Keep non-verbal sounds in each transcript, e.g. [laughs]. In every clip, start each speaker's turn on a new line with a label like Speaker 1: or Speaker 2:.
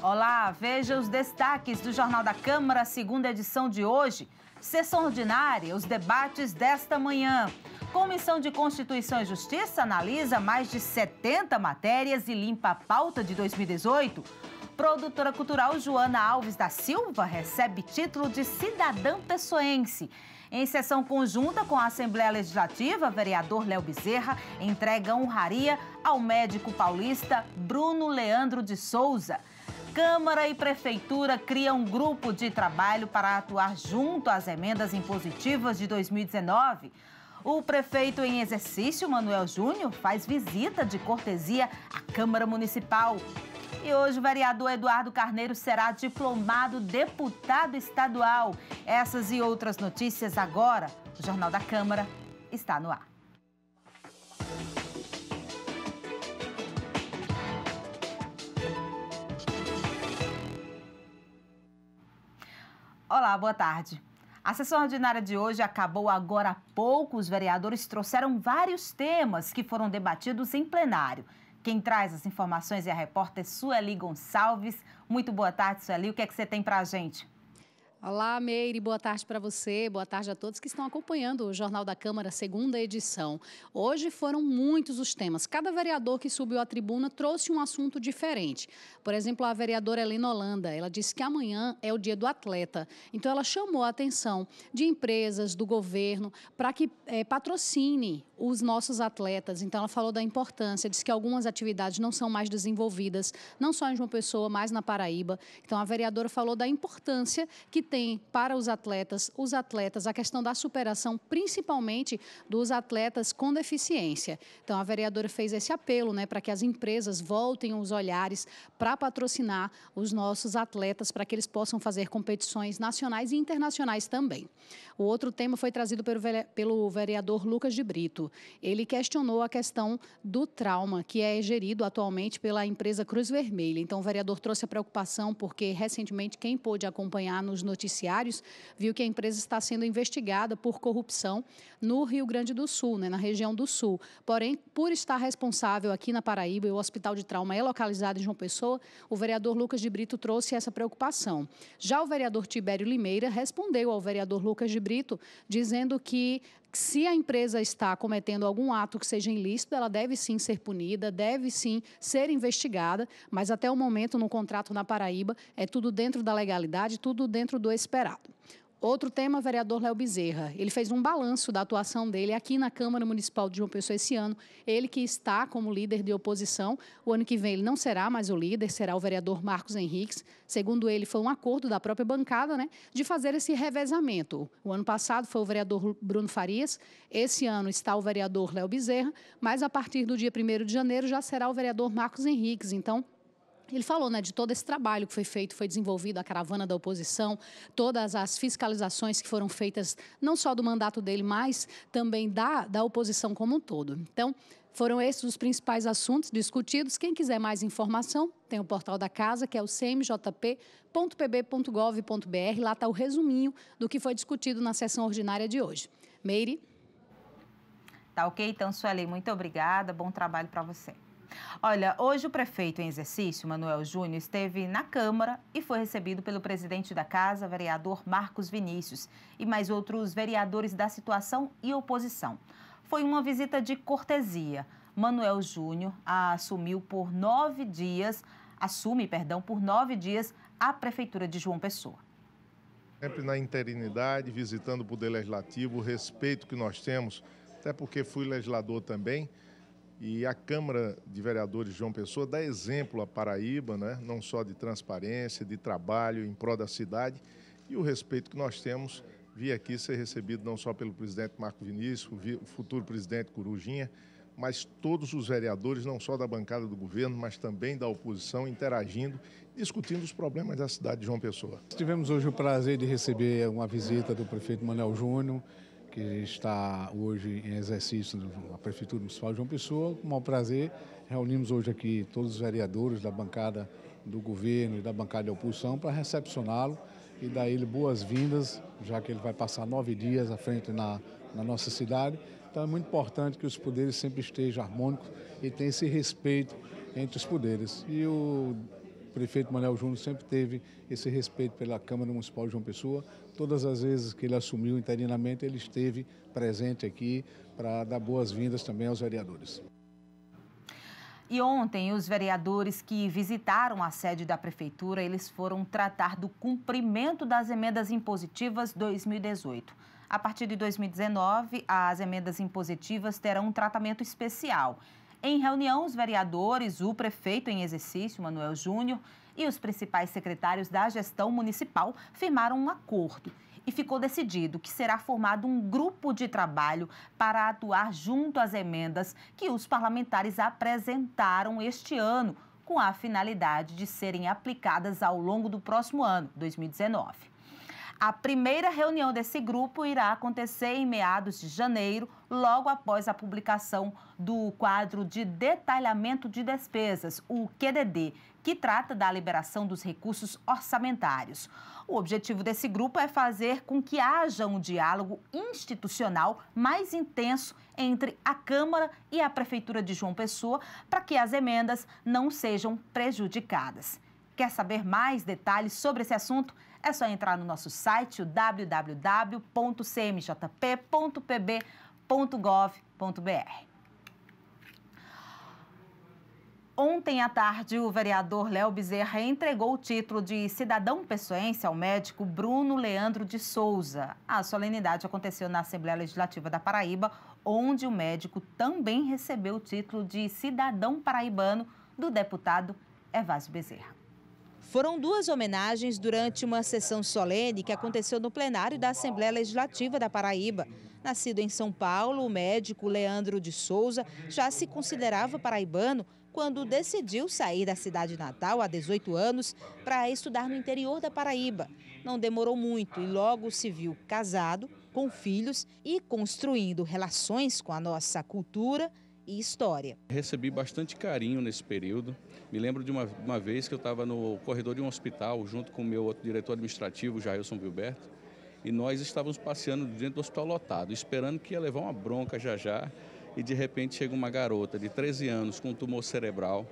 Speaker 1: Olá, veja os destaques do Jornal da Câmara, segunda edição de hoje. Sessão ordinária, os debates desta manhã. Comissão de Constituição e Justiça analisa mais de 70 matérias e limpa a pauta de 2018. Produtora cultural Joana Alves da Silva recebe título de cidadã pessoense. Em sessão conjunta com a Assembleia Legislativa, vereador Léo Bezerra entrega honraria ao médico paulista Bruno Leandro de Souza. Câmara e Prefeitura criam um grupo de trabalho para atuar junto às emendas impositivas de 2019. O prefeito em exercício, Manuel Júnior, faz visita de cortesia à Câmara Municipal. E hoje o vereador Eduardo Carneiro será diplomado deputado estadual. Essas e outras notícias agora. O Jornal da Câmara está no ar. Olá, boa tarde. A sessão ordinária de hoje acabou agora há pouco. Os vereadores trouxeram vários temas que foram debatidos em plenário. Quem traz as informações é a repórter Sueli Gonçalves. Muito boa tarde, Sueli. O que é que você tem para a gente? Olá, Meire, boa
Speaker 2: tarde para você, boa tarde a todos que estão acompanhando o Jornal da Câmara, segunda edição. Hoje foram muitos os temas. Cada vereador que subiu à tribuna trouxe um assunto diferente. Por exemplo, a vereadora Helena Holanda, ela disse que amanhã é o dia do atleta. Então, ela chamou a atenção de empresas, do governo, para que é, patrocine os nossos atletas. Então, ela falou da importância, disse que algumas atividades não são mais desenvolvidas, não só em João Pessoa, mas na Paraíba. Então, a vereadora falou da importância que tem para os atletas, os atletas, a questão da superação, principalmente dos atletas com deficiência. Então, a vereadora fez esse apelo né, para que as empresas voltem os olhares para patrocinar os nossos atletas, para que eles possam fazer competições nacionais e internacionais também. O outro tema foi trazido pelo, vereador Lucas de Brito. Ele questionou a questão do trauma, que é gerido atualmente pela empresa Cruz Vermelha. Então, o vereador trouxe a preocupação porque, recentemente, quem pôde acompanhar nos noticiários, viu que a empresa está sendo investigada por corrupção no Rio Grande do Sul, né, na região do Sul. Porém, por estar responsável aqui na Paraíba e o Hospital de Trauma é localizado em João Pessoa, o vereador Lucas de Brito trouxe essa preocupação. Já o vereador Tibério Limeira respondeu ao vereador Lucas de Brito, dizendo que se a empresa está cometendo algum ato que seja ilícito, ela deve sim ser punida, deve sim ser investigada, mas até o momento, no contrato na Paraíba, é tudo dentro da legalidade, tudo dentro do esperado. Outro tema, vereador Léo Bezerra. Ele fez um balanço da atuação dele aqui na Câmara Municipal de João Pessoa esse ano. Ele que está como líder de oposição. O ano que vem ele não será mais o líder, será o vereador Marcos Henriques. Segundo ele, foi um acordo da própria bancada né, de fazer esse revezamento. O ano passado foi o vereador Bruno Farias, esse ano está o vereador Léo Bezerra, mas a partir do dia 1 de janeiro já será o vereador Marcos Henriques. Então, ele falou né, de todo esse trabalho que foi feito, foi desenvolvido, a caravana da oposição, todas as fiscalizações que foram feitas, não só do mandato dele, mas também da, da oposição como um todo. Então, foram esses os principais assuntos discutidos. Quem quiser mais informação, tem o portal da casa, que é o cmjp.pb.gov.br. Lá está o resuminho do que foi discutido na sessão ordinária de hoje. Meire?
Speaker 1: Tá ok, então, Sueli, muito obrigada. Bom trabalho para você. Olha, hoje o prefeito em exercício, Manuel Júnior, esteve na Câmara e foi recebido pelo presidente da casa, vereador Marcos Vinícius, e mais outros vereadores da situação e oposição. Foi uma visita de cortesia. Manuel Júnior assumiu por nove dias, assume, perdão, por nove dias a prefeitura de João Pessoa. Sempre na interinidade, visitando o Poder Legislativo, o respeito que nós temos, até porque fui legislador também, e a Câmara de Vereadores João Pessoa dá exemplo à Paraíba, né? não só de transparência, de trabalho em prol da cidade e o respeito que nós temos. Vi aqui ser recebido não só pelo presidente Marco Vinícius, o futuro presidente Corujinha, mas todos os vereadores, não só da bancada do governo, mas também da oposição, interagindo, discutindo os problemas da cidade de João Pessoa. Tivemos hoje o prazer de receber uma visita do prefeito Manuel Júnior que está hoje em exercício na Prefeitura Municipal de João Pessoa. Com um prazer, reunimos hoje aqui todos os vereadores da bancada do governo e da bancada de oposição para recepcioná-lo e dar ele boas-vindas, já que ele vai passar nove dias à frente na, na nossa cidade. Então é muito importante que os poderes sempre estejam harmônicos e tenha esse respeito entre os poderes. E o prefeito Manuel Júnior sempre teve esse respeito pela Câmara Municipal de João Pessoa. Todas as vezes que ele assumiu interinamente, ele esteve presente aqui para dar boas-vindas também aos vereadores. E ontem, os vereadores que visitaram a sede da prefeitura, eles foram tratar do cumprimento das emendas impositivas 2018. A partir de 2019, as emendas impositivas terão um tratamento especial. Em reunião, os vereadores, o prefeito em exercício, Manuel Júnior, e os principais secretários da gestão municipal firmaram um acordo e ficou decidido que será formado um grupo de trabalho para atuar junto às emendas que os parlamentares apresentaram este ano, com a finalidade de serem aplicadas ao longo do próximo ano, 2019. A primeira reunião desse grupo irá acontecer em meados de janeiro, logo após a publicação do quadro de detalhamento de despesas, o QDD, que trata da liberação dos recursos orçamentários. O objetivo desse grupo é fazer com que haja um diálogo institucional mais intenso entre a Câmara e a Prefeitura de João Pessoa para que as emendas não sejam prejudicadas. Quer saber mais detalhes sobre esse assunto? É só entrar no nosso site www.cmjp.pb.gov.br. Ontem à tarde, o vereador Léo Bezerra entregou o título de cidadão pessoense ao médico Bruno Leandro de Souza. A solenidade aconteceu na Assembleia Legislativa da Paraíba, onde o médico também recebeu o título de cidadão paraibano do deputado Evásio Bezerra. Foram duas homenagens durante uma sessão solene que aconteceu no plenário da Assembleia Legislativa da Paraíba. Nascido em São Paulo, o médico Leandro de Souza já se considerava paraibano quando decidiu sair da cidade natal há 18 anos para estudar no interior da Paraíba. Não demorou muito e logo se viu casado, com filhos e construindo relações com a nossa cultura e história.
Speaker 2: Recebi bastante carinho nesse período. Me lembro de uma, uma vez que eu estava no corredor de um hospital, junto com o meu outro diretor administrativo, Jailson Gilberto, e nós estávamos passeando dentro do hospital lotado, esperando que ia levar uma bronca já já, e de repente chega uma garota de 13 anos com um tumor cerebral,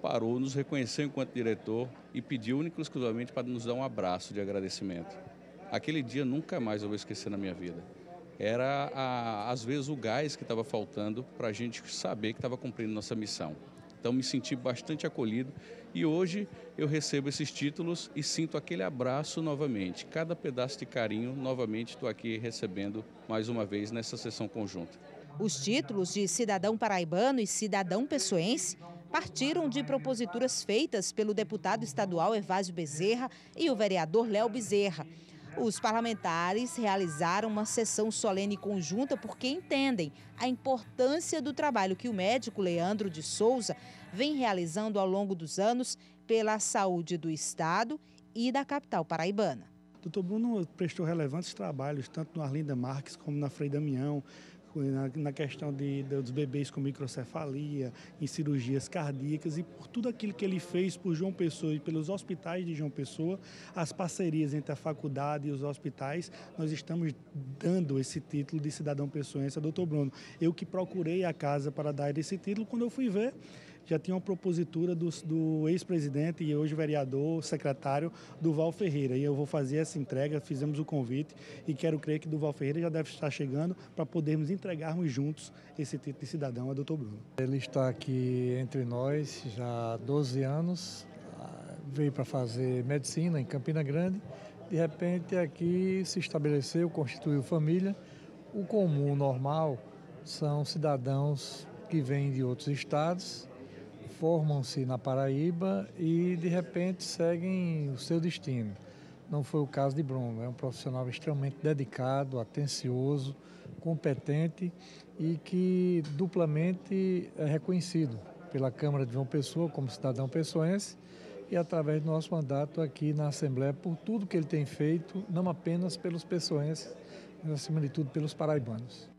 Speaker 2: parou, nos reconheceu enquanto diretor e pediu única e exclusivamente para nos dar um abraço de agradecimento. Aquele dia nunca mais eu vou esquecer na minha vida era a, às vezes o gás que estava faltando para a gente saber que estava cumprindo nossa missão. Então me senti bastante acolhido e hoje eu recebo esses títulos e sinto aquele abraço novamente. Cada pedaço de carinho, novamente estou aqui recebendo mais uma vez nessa sessão conjunta.
Speaker 1: Os títulos de cidadão paraibano e cidadão pessoense partiram de proposituras feitas pelo deputado estadual Evásio Bezerra e o vereador Léo Bezerra. Os parlamentares realizaram uma sessão solene conjunta porque entendem a importância do trabalho que o médico Leandro de Souza vem realizando ao longo dos anos pela saúde do Estado e da capital paraibana. O Doutor Bruno prestou relevantes trabalhos tanto no Arlinda Marques como na Frei Damião, né, na, na questão de, dos bebês com microcefalia, em cirurgias cardíacas e por tudo aquilo que ele fez por João Pessoa e pelos hospitais de João Pessoa, as parcerias entre a faculdade e os hospitais, nós estamos dando esse título de cidadão pessoense a doutor Bruno. Eu que procurei a casa para dar esse título, quando eu fui ver, já tinha uma propositura do, do ex-presidente e hoje vereador, secretário Duval Ferreira. E eu vou fazer essa entrega, fizemos o convite e quero crer que Duval Ferreira já deve estar chegando para podermos entregarmos juntos esse título de
Speaker 2: cidadão a doutor Bruno. Ele está aqui entre nós já há 12 anos, ah, veio para fazer medicina em Campina Grande, de repente aqui se estabeleceu, constituiu família. O comum, o normal, são cidadãos que vêm de outros estados formam-se na Paraíba e de repente seguem o seu destino. Não foi o caso de Bruno, é um profissional extremamente dedicado, atencioso, competente e que duplamente é reconhecido pela Câmara de João Pessoa como cidadão pessoense e através do nosso mandato aqui na Assembleia por tudo que ele tem feito, não apenas pelos pessoenses, mas acima de tudo pelos paraibanos.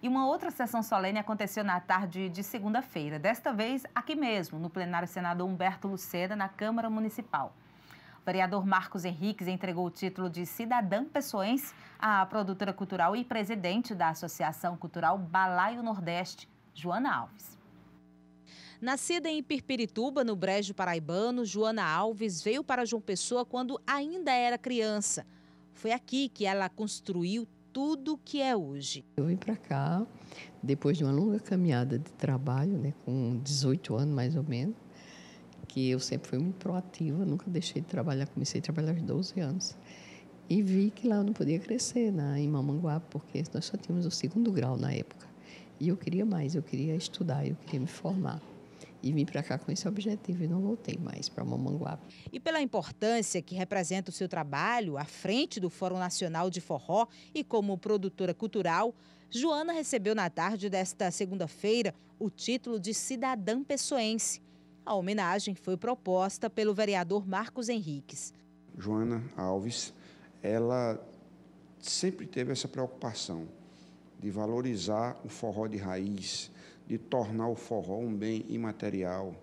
Speaker 1: E uma outra sessão solene aconteceu na tarde de segunda-feira, desta vez aqui mesmo, no plenário senador Humberto Lucena, na Câmara Municipal. O vereador Marcos Henriques entregou o título de cidadã pessoense à produtora cultural e presidente da Associação Cultural Balaio Nordeste, Joana Alves. Nascida em Pirpirituba, no Brejo Paraibano, Joana Alves veio para João Pessoa quando ainda era criança. Foi aqui que ela construiu tudo que é hoje.
Speaker 3: Eu vim para cá depois de uma longa caminhada de trabalho, né, com 18 anos mais ou menos, que eu sempre fui muito proativa, nunca deixei de trabalhar, comecei a trabalhar aos 12 anos. E vi que lá eu não podia crescer na, em Mamanguá, porque nós só tínhamos o segundo grau na época. E eu queria mais, eu queria estudar, eu queria me formar e vim para cá com esse objetivo e não
Speaker 1: voltei mais para Mamanguape. E pela importância que representa o seu trabalho à frente do Fórum Nacional de Forró e como produtora cultural, Joana recebeu na tarde desta segunda-feira o título de cidadã pessoense. A homenagem foi proposta pelo vereador Marcos Henriques.
Speaker 3: Joana Alves, ela sempre teve essa preocupação de valorizar o forró de raiz, de tornar o forró um bem imaterial,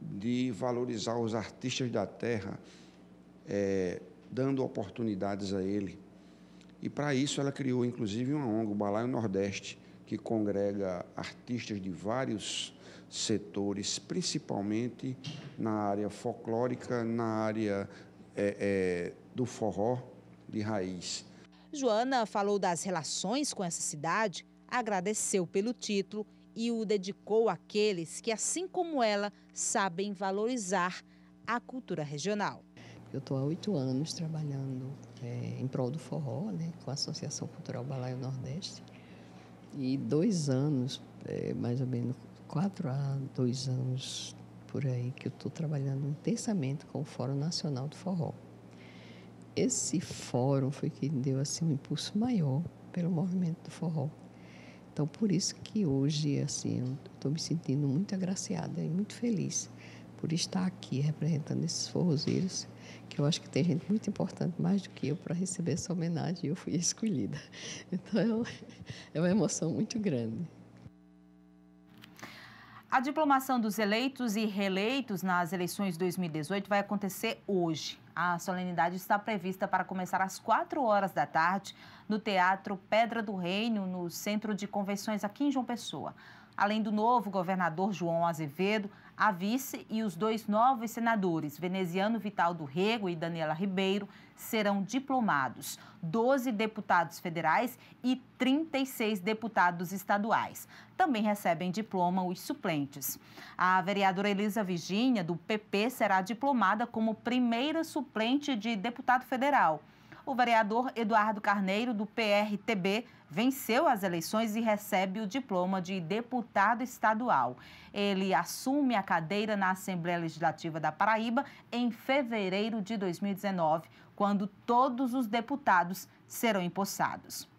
Speaker 3: de valorizar os artistas da terra, é, dando oportunidades a ele. E para isso ela criou inclusive uma ONG, o Balaio Nordeste, que congrega artistas de vários setores, principalmente na área folclórica, na área é, é, do forró de raiz.
Speaker 1: Joana falou das relações com essa cidade, agradeceu pelo título e o dedicou àqueles que, assim como ela, sabem valorizar a cultura regional.
Speaker 3: Eu estou há oito anos trabalhando é, em prol do forró, né, com a Associação Cultural Balaio Nordeste. E dois anos, é, mais ou menos quatro a dois anos por aí, que eu estou trabalhando intensamente com o Fórum Nacional do Forró. Esse fórum foi que deu assim um impulso maior pelo movimento do forró então, por isso que hoje, assim, estou me sentindo muito agraciada e muito feliz por estar aqui representando esses forrozeiros, que eu acho que tem gente muito importante, mais do que eu, para receber essa homenagem, e eu fui escolhida. [laughs] Então, é, é uma emoção muito grande.
Speaker 1: A diplomação dos eleitos e reeleitos nas eleições de 2018 vai acontecer hoje. A solenidade está prevista para começar às 4 horas da tarde no Teatro Pedra do Reino, no Centro de Convenções aqui em João Pessoa. Além do novo governador João Azevedo, a vice e os dois novos senadores, veneziano Vital do Rego e Daniela Ribeiro, serão diplomados, 12 deputados federais e 36 deputados estaduais. Também recebem diploma os suplentes. A vereadora Elisa Virginia do PP, será diplomada como primeira suplente de deputado federal o vereador Eduardo Carneiro, do PRTB, venceu as eleições e recebe o diploma de deputado estadual. Ele assume a cadeira na Assembleia Legislativa da Paraíba em fevereiro de 2019, quando todos os deputados serão empossados.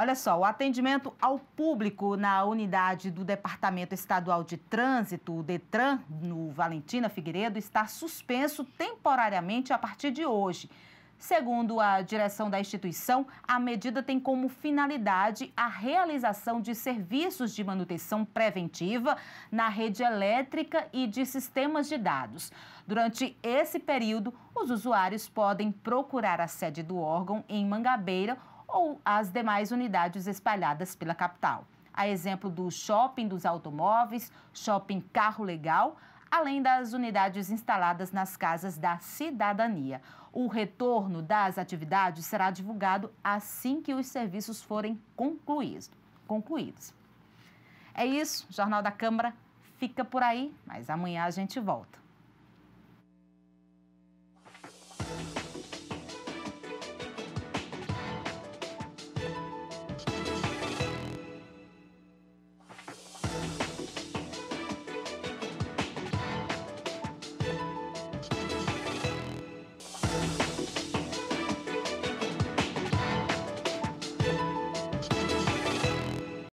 Speaker 1: Olha só, o atendimento ao público na unidade do Departamento Estadual de Trânsito, o DETRAN, no Valentina Figueiredo, está suspenso temporariamente a partir de hoje. Segundo a direção da instituição, a medida tem como finalidade a realização de serviços de manutenção preventiva na rede elétrica e de sistemas de dados. Durante esse período, os usuários podem procurar a sede do órgão em Mangabeira ou as demais unidades espalhadas pela capital. A exemplo do shopping dos automóveis, shopping carro legal, além das unidades instaladas nas casas da cidadania. O retorno das atividades será divulgado assim que os serviços forem concluídos. concluídos. É isso, Jornal da Câmara fica por aí, mas amanhã a gente volta.